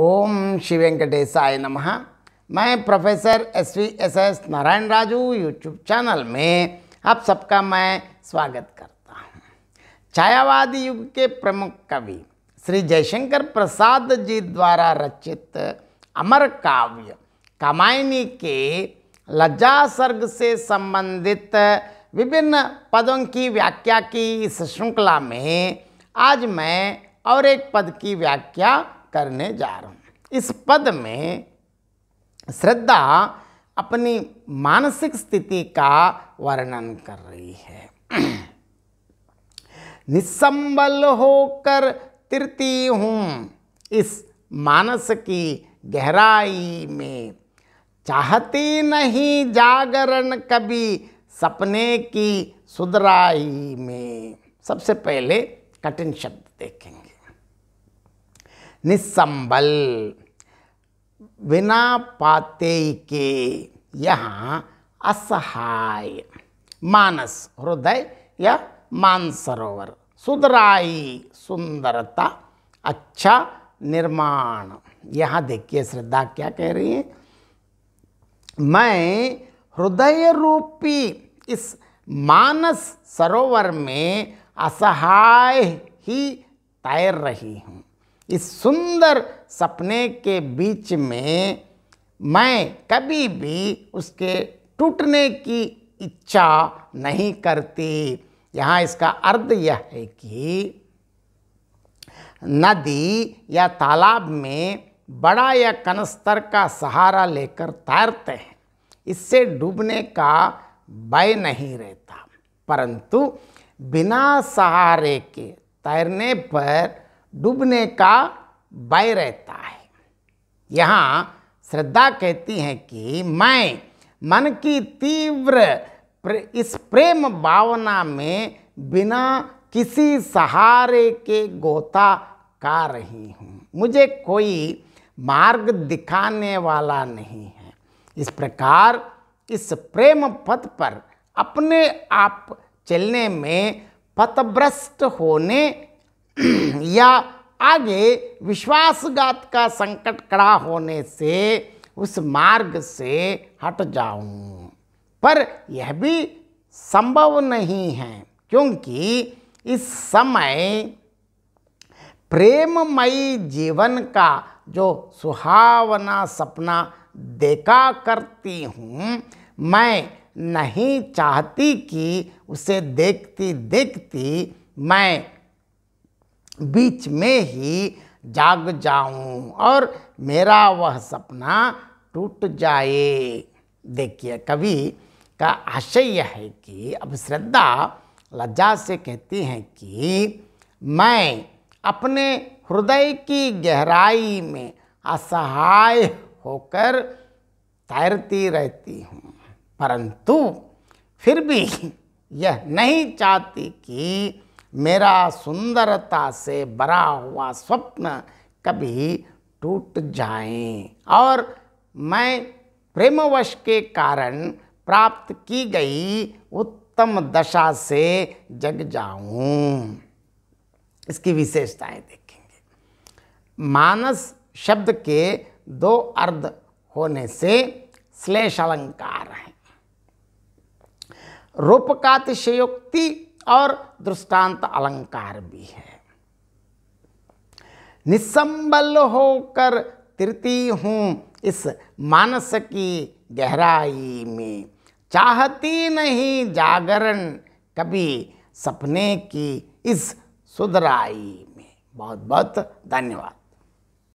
ओम शिव वेंकटेशाय नमः मैं professor S V S S Narayan Raju YouTube channel में आप सबका मैं स्वागत करता हूँ छायावादी युग के प्रमुख कवि श्री जयशंकर प्रसाद जी द्वारा रचित अमर काव्य कामायनी के लज्जा सर्ग से संबंधित विभिन्न पदों की व्याख्या की इस श्रृंखला में आज मैं और एक पद की व्याख्या करने जा रहा हूँ इस पद में श्रद्धा अपनी मानसिक स्थिति का वर्णन कर रही है निसंबल होकर तिरती हूँ इस मानस की गहराई में चाहती नहीं जागरण कभी सपने की सुधराई में सबसे पहले कठिन शब्द देखेंगे निसंबल बिना पाते के यहाँ असहाय मानस हृदय या मानसरोवर सुधराई सुंदरता अच्छा निर्माण यहाँ देखिए श्रद्धा क्या कह रही है मैं हृदय रूपी इस मानस सरोवर में असहाय ही तैर रही हूँ इस सुंदर सपने के बीच में मैं कभी भी उसके टूटने की इच्छा नहीं करती यहाँ इसका अर्थ यह है कि नदी या तालाब में बड़ा या कनस्तर का सहारा लेकर तैरते हैं इससे डूबने का भय नहीं रहता परंतु बिना सहारे के तैरने पर डूबने का भय रहता है यहाँ श्रद्धा कहती है कि मैं मन की तीव्र इस प्रेम भावना में बिना किसी सहारे के गोता का रही हूँ मुझे कोई मार्ग दिखाने वाला नहीं है इस प्रकार इस प्रेम पथ पर अपने आप चलने में पथभ्रष्ट होने या आगे विश्वासघात का संकट कड़ा होने से उस मार्ग से हट जाऊं पर यह भी संभव नहीं है क्योंकि इस समय प्रेममयी जीवन का जो सुहावना सपना देखा करती हूँ मैं नहीं चाहती कि उसे देखती देखती मैं बीच में ही जाग जाऊं और मेरा वह सपना टूट जाए देखिए कवि का आशय यह है कि अब श्रद्धा लज्जा से कहती हैं कि मैं अपने हृदय की गहराई में असहाय होकर तैरती रहती हूँ परंतु फिर भी यह नहीं चाहती कि मेरा सुंदरता से भरा हुआ स्वप्न कभी टूट जाए और मैं प्रेमवश के कारण प्राप्त की गई उत्तम दशा से जग जाऊं इसकी विशेषताएं देखेंगे मानस शब्द के दो अर्ध होने से श्लेष अलंकार हैं रूपकातिशयोक्ति और दृष्टांत अलंकार भी है निसंबल होकर तिरती हूँ इस मानस की गहराई में चाहती नहीं जागरण कभी सपने की इस सुधराई में बहुत बहुत धन्यवाद